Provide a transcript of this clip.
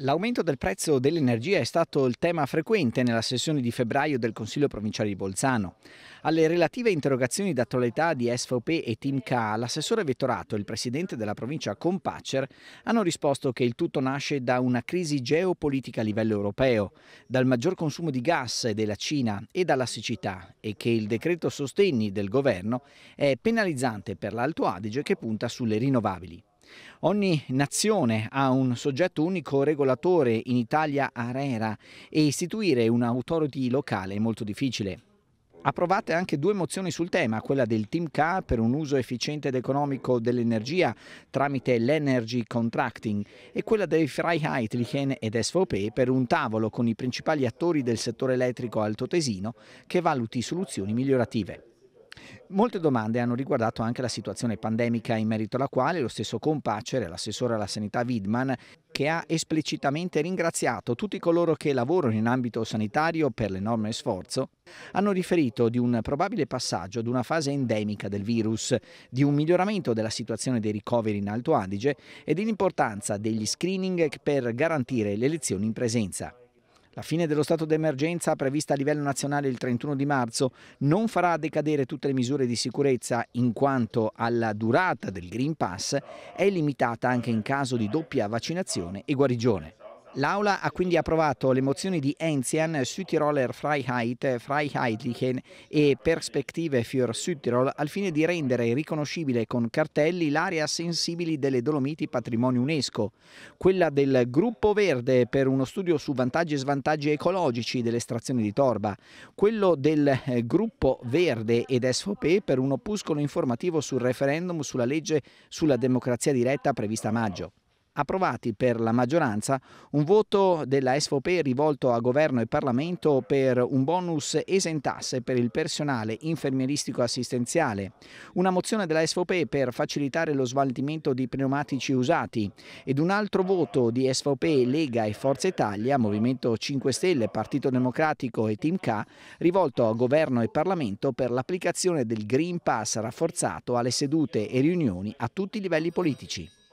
L'aumento del prezzo dell'energia è stato il tema frequente nella sessione di febbraio del Consiglio provinciale di Bolzano. Alle relative interrogazioni d'attualità di SVP e Team K, l'assessore Vettorato e il presidente della provincia Compacer hanno risposto che il tutto nasce da una crisi geopolitica a livello europeo, dal maggior consumo di gas della Cina e dalla siccità e che il decreto sostegni del governo è penalizzante per l'Alto Adige che punta sulle rinnovabili. Ogni nazione ha un soggetto unico regolatore, in Italia ARERA, e istituire un'autority locale è molto difficile. Approvate anche due mozioni sul tema, quella del Team K per un uso efficiente ed economico dell'energia tramite l'Energy Contracting e quella dei Freiheitlichen ed SVP per un tavolo con i principali attori del settore elettrico alto tesino che valuti soluzioni migliorative. Molte domande hanno riguardato anche la situazione pandemica in merito alla quale lo stesso Compacere, l'assessore alla sanità Widman, che ha esplicitamente ringraziato tutti coloro che lavorano in ambito sanitario per l'enorme sforzo, hanno riferito di un probabile passaggio ad una fase endemica del virus, di un miglioramento della situazione dei ricoveri in Alto Adige e dell'importanza degli screening per garantire le lezioni in presenza. La fine dello stato d'emergenza prevista a livello nazionale il 31 di marzo non farà decadere tutte le misure di sicurezza in quanto alla durata del Green Pass è limitata anche in caso di doppia vaccinazione e guarigione. L'Aula ha quindi approvato le mozioni di Enzian, Südtiroler Freiheit, Freiheitlichen e Perspektive für Südtirol al fine di rendere riconoscibile con cartelli l'area sensibili delle Dolomiti Patrimonio UNESCO, quella del Gruppo Verde per uno studio su vantaggi e svantaggi ecologici dell'estrazione di torba, quello del eh, Gruppo Verde ed SVP per un opuscolo informativo sul referendum sulla legge sulla democrazia diretta prevista a maggio approvati per la maggioranza un voto della SVP rivolto a governo e Parlamento per un bonus esentasse per il personale infermieristico assistenziale, una mozione della SVP per facilitare lo smaltimento di pneumatici usati ed un altro voto di SVP, Lega e Forza Italia, Movimento 5 Stelle, Partito Democratico e Team K, rivolto a governo e Parlamento per l'applicazione del Green Pass rafforzato alle sedute e riunioni a tutti i livelli politici.